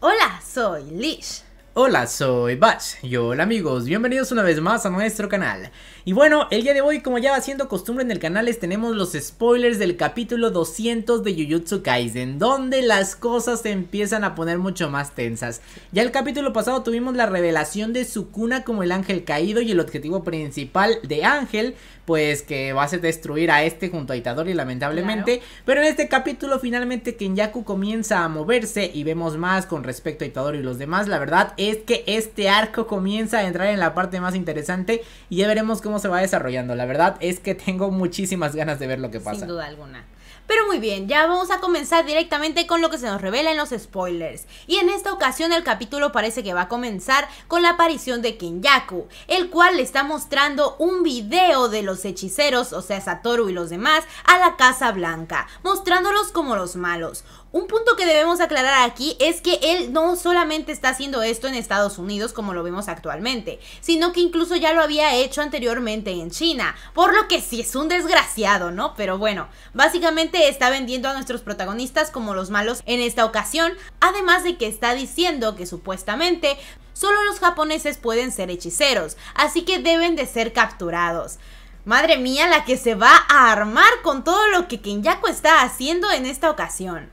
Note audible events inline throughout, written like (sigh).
Hola, soy Lish. Hola, soy Bats. y hola amigos, bienvenidos una vez más a nuestro canal. Y bueno, el día de hoy, como ya va siendo costumbre en el canal, les tenemos los spoilers del capítulo 200 de Jujutsu Kaisen, donde las cosas se empiezan a poner mucho más tensas. Ya el capítulo pasado tuvimos la revelación de Sukuna como el ángel caído y el objetivo principal de Ángel, pues que va a ser destruir a este junto a Itadori lamentablemente, pero en este capítulo finalmente Kenyaku comienza a moverse y vemos más con respecto a Itadori y los demás, la verdad es es que este arco comienza a entrar en la parte más interesante y ya veremos cómo se va desarrollando. La verdad es que tengo muchísimas ganas de ver lo que pasa. Sin duda alguna. Pero muy bien, ya vamos a comenzar directamente con lo que se nos revela en los spoilers. Y en esta ocasión el capítulo parece que va a comenzar con la aparición de Kenyaku, el cual le está mostrando un video de los hechiceros, o sea Satoru y los demás, a la Casa Blanca, mostrándolos como los malos. Un punto que debemos aclarar aquí es que él no solamente está haciendo esto en Estados Unidos como lo vemos actualmente, sino que incluso ya lo había hecho anteriormente en China, por lo que sí es un desgraciado, ¿no? Pero bueno, básicamente está vendiendo a nuestros protagonistas como los malos en esta ocasión, además de que está diciendo que supuestamente solo los japoneses pueden ser hechiceros, así que deben de ser capturados. Madre mía, la que se va a armar con todo lo que Kenyako está haciendo en esta ocasión.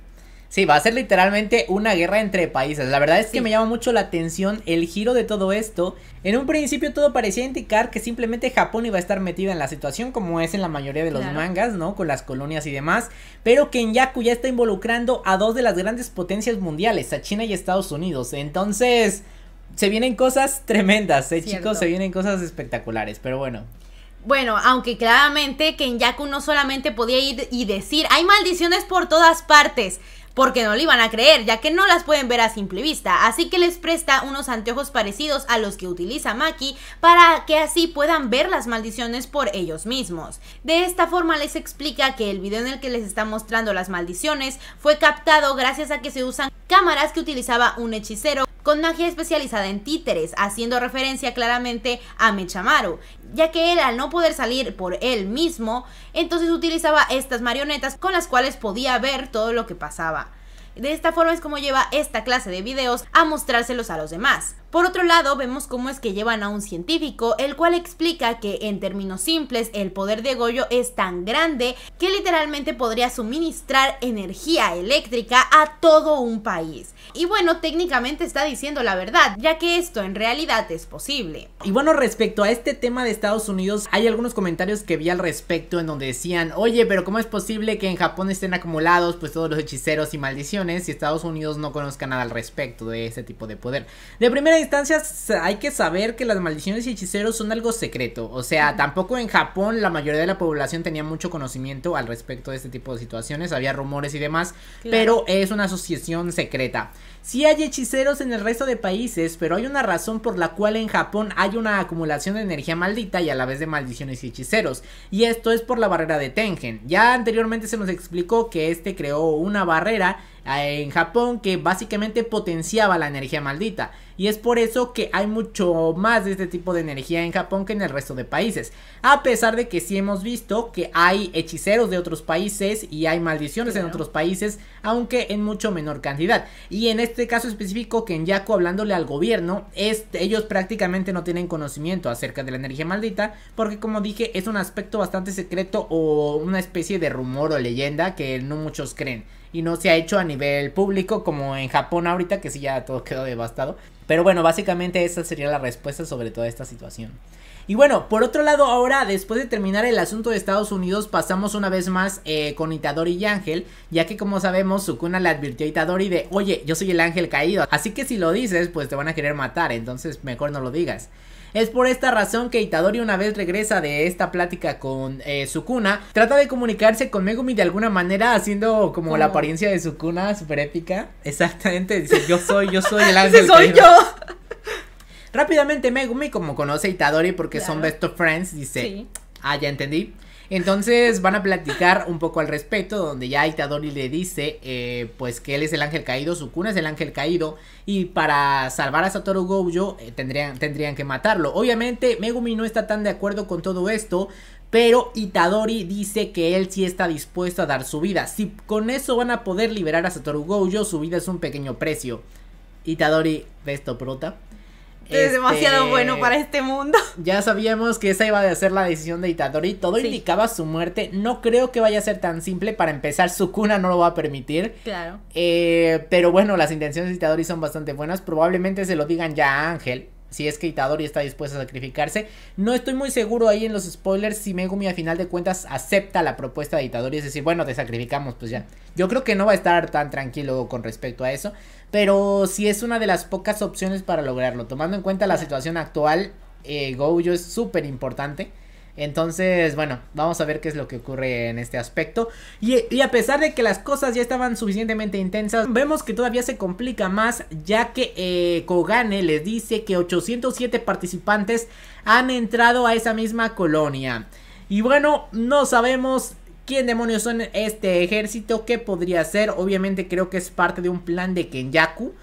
Sí, va a ser literalmente una guerra entre países. La verdad es que me llama mucho la atención el giro de todo esto. En un principio todo parecía indicar que simplemente Japón iba a estar metida en la situación como es en la mayoría de los mangas, ¿no? Con las colonias y demás. Pero Yaku ya está involucrando a dos de las grandes potencias mundiales, a China y Estados Unidos. Entonces, se vienen cosas tremendas, ¿eh, chicos? Se vienen cosas espectaculares, pero bueno. Bueno, aunque claramente Kenyaku no solamente podía ir y decir, hay maldiciones por todas partes porque no le iban a creer, ya que no las pueden ver a simple vista, así que les presta unos anteojos parecidos a los que utiliza Maki para que así puedan ver las maldiciones por ellos mismos. De esta forma les explica que el video en el que les está mostrando las maldiciones fue captado gracias a que se usan cámaras que utilizaba un hechicero con magia especializada en títeres, haciendo referencia claramente a Mechamaru, ya que él al no poder salir por él mismo, entonces utilizaba estas marionetas con las cuales podía ver todo lo que pasaba. De esta forma es como lleva esta clase de videos a mostrárselos a los demás. Por otro lado, vemos cómo es que llevan a un científico, el cual explica que, en términos simples, el poder de Goyo es tan grande que literalmente podría suministrar energía eléctrica a todo un país. Y bueno, técnicamente está diciendo la verdad, ya que esto en realidad es posible. Y bueno, respecto a este tema de Estados Unidos, hay algunos comentarios que vi al respecto en donde decían, oye, pero ¿cómo es posible que en Japón estén acumulados pues todos los hechiceros y maldiciones Si Estados Unidos no conozca nada al respecto de ese tipo de poder? De primera Instancias hay que saber que las maldiciones y hechiceros son algo secreto. O sea, tampoco en Japón la mayoría de la población tenía mucho conocimiento al respecto de este tipo de situaciones. Había rumores y demás, pero es una asociación secreta. si hay hechiceros en el resto de países, pero hay una razón por la cual en Japón hay una acumulación de energía maldita y a la vez de maldiciones y hechiceros, y esto es por la barrera de Tengen. Ya anteriormente se nos explicó que este creó una barrera eh, en Japón que básicamente potenciaba la energía maldita. Y es por eso que hay mucho más de este tipo de energía en Japón que en el resto de países. A pesar de que sí hemos visto que hay hechiceros de otros países y hay maldiciones en otros países, aunque en mucho menor cantidad. Y en este caso específico, que en Kenyaku hablándole al gobierno, este, ellos prácticamente no tienen conocimiento acerca de la energía maldita, porque como dije, es un aspecto bastante secreto o una especie de rumor o leyenda que no muchos creen y no se ha hecho a nivel público como en Japón ahorita que sí ya todo quedó devastado. Pero bueno, básicamente esa sería la respuesta sobre toda esta situación. Y bueno, por otro lado, ahora después de terminar el asunto de Estados Unidos, pasamos una vez más eh, con Itadori y Ángel, ya que como sabemos, Sukuna le advirtió a Itadori de, oye, yo soy el ángel caído, así que si lo dices, pues te van a querer matar, entonces mejor no lo digas. Es por esta razón que Itadori una vez regresa de esta plática con su eh, Sukuna, trata de comunicarse con Megumi de alguna manera haciendo como la oh. apariencia de Sukuna super épica. Exactamente, dice, yo soy, yo soy el (laughs) ángel. soy yo. Rápidamente Megumi, como conoce a Itadori porque son best of friends, dice, ah, ya entendí. Entonces van a platicar un poco al respecto, donde ya Itadori le dice, eh, pues que él es el ángel caído, su cuna es el ángel caído, y para salvar a Satoru Gojo eh, tendrían, tendrían que matarlo. Obviamente Megumi no está tan de acuerdo con todo esto, pero Itadori dice que él sí está dispuesto a dar su vida. Si con eso van a poder liberar a Satoru Gojo, su vida es un pequeño precio. Itadori, ¿ves esto, prota? es este, demasiado bueno para este mundo. (laughs) Ya sabíamos que esa iba a ser la decisión de Itadori. Todo indicaba su muerte. No creo que vaya a ser tan simple. Para empezar, su cuna no lo va a permitir. Claro. Eh, pero bueno, las intenciones de Itadori son bastante buenas. Probablemente se lo digan ya a Ángel. Si es que Itadori está dispuesto a sacrificarse. No estoy muy seguro ahí en los spoilers si Megumi a final de cuentas acepta la propuesta de Itadori. Es decir, bueno, te sacrificamos, pues ya. Yo creo que no va a estar tan tranquilo con respecto a eso pero si es una de las pocas opciones para lograrlo. Tomando en cuenta la situación actual, eh, es súper importante. Entonces, bueno, vamos a ver qué es lo que ocurre en este aspecto. Y, a pesar de que las cosas ya estaban suficientemente intensas, vemos que todavía se complica más, ya que eh, Kogane les dice que 807 participantes han entrado a esa misma colonia. Y bueno, no sabemos ¿Quién demonios son este ejército? ¿Qué podría ser? Obviamente creo que es parte de un plan de Kenyaku.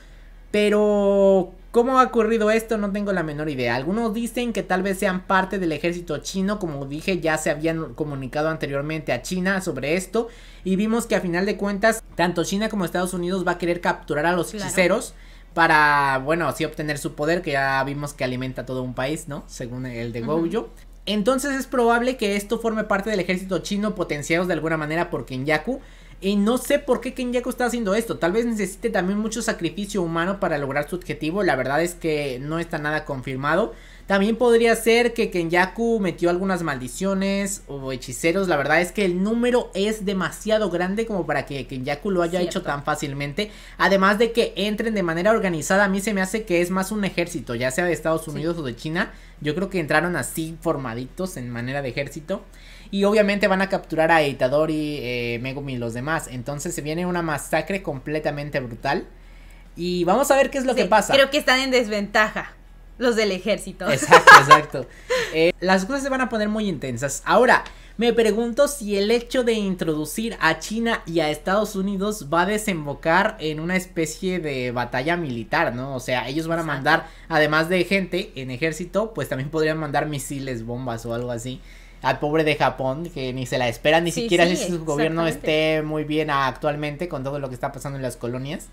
Pero... ¿Cómo ha ocurrido esto? No tengo la menor idea. Algunos dicen que tal vez sean parte del ejército chino, como dije, ya se habían comunicado anteriormente a China sobre esto y vimos que a final de cuentas tanto China como Estados Unidos va a querer capturar a los hechiceros para, bueno, así obtener su poder que ya vimos que alimenta todo un país, ¿no? Según el de Gojo. Entonces es probable que esto forme parte del ejército chino potenciados de alguna manera por Kenyaku. Y no sé por qué Kenyaku está haciendo esto. Tal vez necesite también mucho sacrificio humano para lograr su objetivo. La verdad es que no está nada confirmado. También podría ser que Kenyaku metió algunas maldiciones o hechiceros. La verdad es que el número es demasiado grande como para que Kenyaku lo haya hecho tan fácilmente. Además de que entren de manera organizada, a mí se me hace que es más un ejército, ya sea de Estados Unidos o de China. Yo creo que entraron así formaditos en manera de ejército. Y obviamente van a capturar a Itadori, eh, Megumi y los demás. Entonces se viene una masacre completamente brutal. Y vamos a ver qué es lo que pasa. Creo que están en desventaja. Los del ejército. Exacto, (laughs) exacto. Eh, las cosas se van a poner muy intensas. Ahora, me pregunto si el hecho de introducir a China y a Estados Unidos va a desembocar en una especie de batalla militar, ¿no? O sea, ellos van a mandar, además de gente en ejército, pues también podrían mandar misiles, bombas o algo así al pobre de Japón, que ni se la espera, ni siquiera si su gobierno esté muy bien actualmente con todo lo que está pasando en las colonias.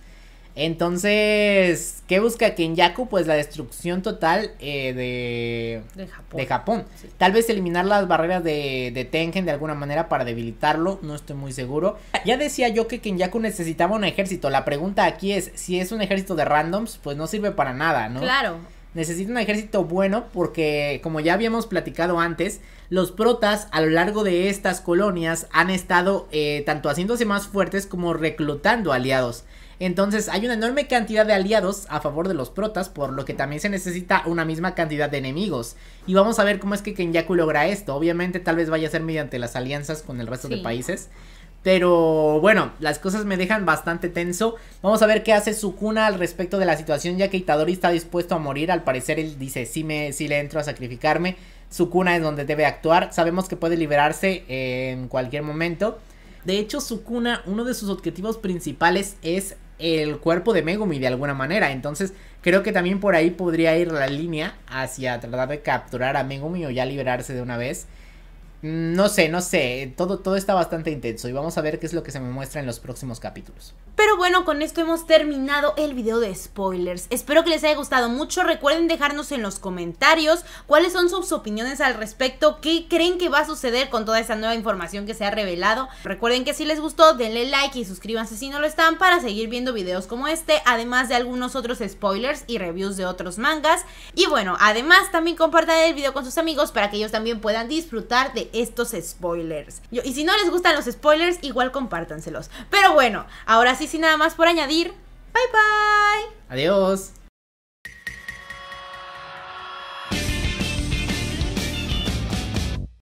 Entonces, ¿qué busca Kenyaku? Pues la destrucción total eh, de, de Japón. Tal vez eliminar las barreras de, de, Tengen de alguna manera para debilitarlo, no estoy muy seguro. Ya decía yo que Kenyaku necesitaba un ejército. La pregunta aquí es, si es un ejército de randoms, pues no sirve para nada, ¿no? Claro necesita un ejército bueno porque, como ya habíamos platicado antes, los protas a lo largo de estas colonias han estado eh, tanto haciéndose más fuertes como reclutando aliados. Entonces hay una enorme cantidad de aliados a favor de los protas, por lo que también se necesita una misma cantidad de enemigos. Y vamos a ver cómo es que Kenyaku logra esto. Obviamente tal vez vaya a ser mediante las alianzas con el resto de países. Pero bueno, las cosas me dejan bastante tenso. Vamos a ver qué hace Sukuna al respecto de la situación, ya que Itadori está dispuesto a morir. Al parecer él dice, sí, me, le entro a sacrificarme. Sukuna es donde debe actuar. Sabemos que puede liberarse eh, en cualquier momento. De hecho, Sukuna, uno de sus objetivos principales es el cuerpo de Megumi de alguna manera. Entonces, creo que también por ahí podría ir la línea hacia tratar de capturar a Megumi o ya liberarse de una vez. Mm, no sé, no sé. Todo, todo está bastante intenso y vamos a ver qué es lo que se me muestra en los próximos capítulos. Pero bueno, con esto hemos terminado el video de spoilers. Espero que les haya gustado mucho. Recuerden dejarnos en los comentarios cuáles son sus opiniones al respecto, qué creen que va a suceder con toda esa nueva información que se ha revelado. Recuerden que si les gustó, denle like y suscríbanse si no lo están para seguir viendo videos como este, además de algunos otros spoilers y reviews de otros mangas. Y bueno, además también compartan el video con sus amigos para que ellos también puedan disfrutar de estos spoilers. y si no les gustan los spoilers, igual compártanselos. Pero bueno, ahora sí y nada más por añadir, bye bye. Adiós.